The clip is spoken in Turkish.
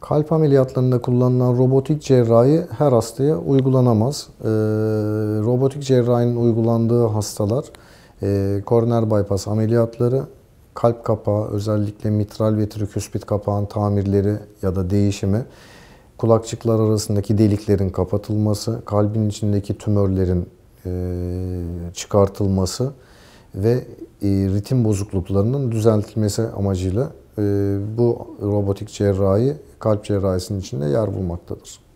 Kalp ameliyatlarında kullanılan robotik cerrahi her hastaya uygulanamaz. E, robotik cerrahinin uygulandığı hastalar e, koroner bypass ameliyatları, kalp kapağı özellikle mitral ve triküspit kapağın tamirleri ya da değişimi, kulakçıklar arasındaki deliklerin kapatılması, kalbin içindeki tümörlerin e, çıkartılması ve e, ritim bozukluklarının düzeltilmesi amacıyla e, bu robotik cerrahi kalp cerrahisinin içinde yer bulmaktadır.